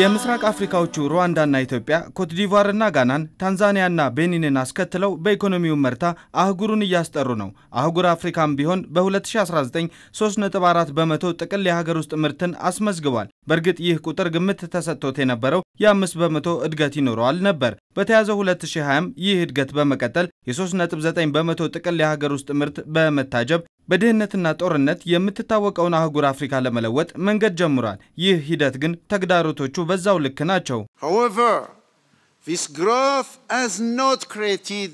የምስራቅ አፍሪካዎቹ ሩዋንዳና ኢትዮጵያ፣ ኮትዲቫርና ጋናን፣ ታንዛኒያና ቤኒንን አስከትለው በኢኮኖሚው መርታ አህጉሩን እያስጠሩ ነው። አህጉር አፍሪካም ቢሆን በ2019 3.4 በመቶ ጥቅል የሀገር ውስጥ ምርትን አስመዝግቧል። በእርግጥ ይህ ቁጥር ግምት ተሰጥቶት የነበረው የአምስት በመቶ እድገት ይኖረዋል ነበር። በተያዘው 2020 ይህ እድገት በመቀጠል የ3.9 በመቶ ጥቅል የሀገር ውስጥ ምርት በመታጀብ በድህነትና ጦርነት የምትታወቀውን አህጉር አፍሪካ ለመለወጥ መንገድ ጀምሯል። ይህ ሂደት ግን ተግዳሮቶቹ በዛው ልክ ናቸው። However, this growth has not created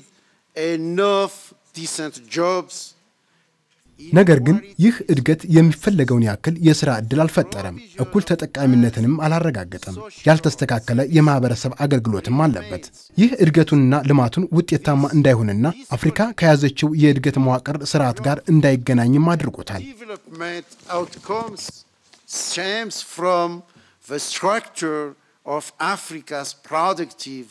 ነገር ግን ይህ እድገት የሚፈለገውን ያክል የሥራ ዕድል አልፈጠረም፣ እኩል ተጠቃሚነትንም አላረጋገጠም፣ ያልተስተካከለ የማኅበረሰብ አገልግሎትም አለበት። ይህ እድገቱንና ልማቱን ውጤታማ እንዳይሆንና አፍሪካ ከያዘችው የእድገት መዋቅር ስርዓት ጋር እንዳይገናኝም አድርጎታል። ስትራክቸር ኦፍ አፍሪካስ ፕሮዳክቲቭ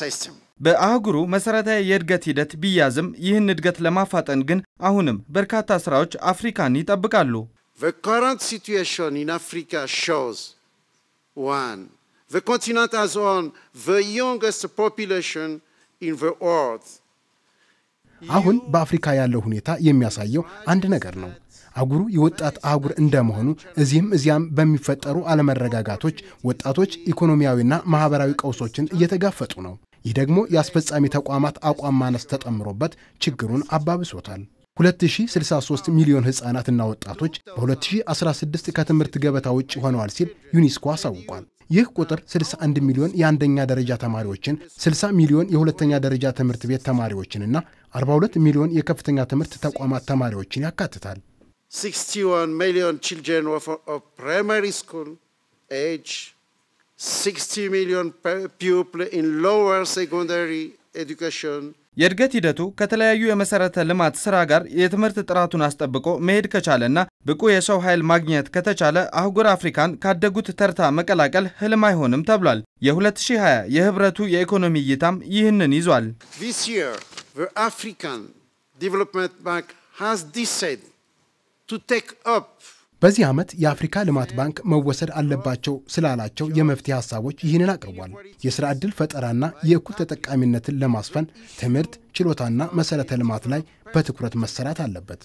ሲስተም በአህጉሩ መሰረታዊ የእድገት ሂደት ቢያዝም ይህን እድገት ለማፋጠን ግን አሁንም በርካታ ስራዎች አፍሪካን ይጠብቃሉ። አሁን በአፍሪካ ያለው ሁኔታ የሚያሳየው አንድ ነገር ነው። አህጉሩ የወጣት አህጉር እንደመሆኑ እዚህም እዚያም በሚፈጠሩ አለመረጋጋቶች ወጣቶች ኢኮኖሚያዊና ማህበራዊ ቀውሶችን እየተጋፈጡ ነው። ይህ ደግሞ የአስፈጻሚ ተቋማት አቋም ማነስ ተጠምሮበት ችግሩን አባብሶታል። 2063 ሚሊዮን ሕፃናትና ወጣቶች በ2016 ከትምህርት ገበታ ውጭ ሆነዋል ሲል ዩኒስኮ አሳውቋል። ይህ ቁጥር 61 ሚሊዮን የአንደኛ ደረጃ ተማሪዎችን፣ 60 ሚሊዮን የሁለተኛ ደረጃ ትምህርት ቤት ተማሪዎችንና 42 ሚሊዮን የከፍተኛ ትምህርት ተቋማት ተማሪዎችን ያካትታል። 61 ሚሊዮን ችልድረን ኦፍ ፕራይማሪ ስኩል ኤጅ 60 million people in lower secondary education የእድገት ሂደቱ ከተለያዩ የመሰረተ ልማት ስራ ጋር የትምህርት ጥራቱን አስጠብቆ መሄድ ከቻለና ብቁ የሰው ኃይል ማግኘት ከተቻለ አህጉር አፍሪካን ካደጉት ተርታ መቀላቀል ህልም አይሆንም ተብሏል። የ2020 የህብረቱ የኢኮኖሚ እይታም ይህንን ይዟል። አፍሪካን ዲቨሎፕመንት ባንክ ሃዝ ዲሳይድ በዚህ ዓመት የአፍሪካ ልማት ባንክ መወሰድ አለባቸው ስላላቸው የመፍትሄ ሀሳቦች ይህንን አቅርቧል። የሥራ ዕድል ፈጠራና የእኩል ተጠቃሚነትን ለማስፈን ትምህርት፣ ችሎታና መሠረተ ልማት ላይ በትኩረት መሰራት አለበት።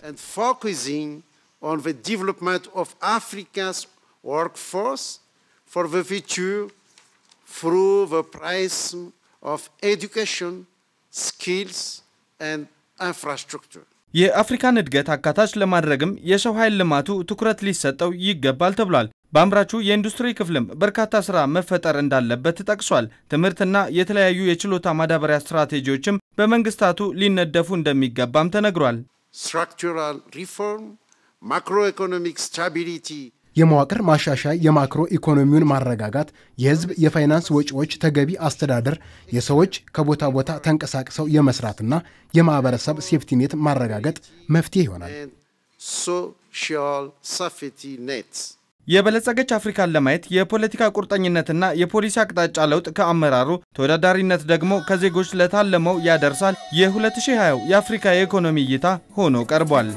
ስኪልስ ኢንፍራስትራክቸር የአፍሪካን እድገት አካታች ለማድረግም የሰው ኃይል ልማቱ ትኩረት ሊሰጠው ይገባል ተብሏል። በአምራቹ የኢንዱስትሪ ክፍልም በርካታ ስራ መፈጠር እንዳለበት ጠቅሷል። ትምህርትና የተለያዩ የችሎታ ማዳበሪያ ስትራቴጂዎችም በመንግስታቱ ሊነደፉ እንደሚገባም ተነግሯል። ስትራክቸራል ሪፎርም ማክሮ ኢኮኖሚክ ስታቢሊቲ የመዋቅር ማሻሻይ የማክሮ ኢኮኖሚውን ማረጋጋት፣ የህዝብ የፋይናንስ ወጪዎች ተገቢ አስተዳደር፣ የሰዎች ከቦታ ቦታ ተንቀሳቅሰው የመስራትና የማህበረሰብ ሴፍቲኔት ማረጋገጥ መፍትሄ ይሆናል። የበለጸገች አፍሪካን ለማየት የፖለቲካ ቁርጠኝነትና የፖሊሲ አቅጣጫ ለውጥ ከአመራሩ ተወዳዳሪነት ደግሞ ከዜጎች ለታለመው ያደርሳል። የ2020 የአፍሪካ የኢኮኖሚ እይታ ሆኖ ቀርቧል።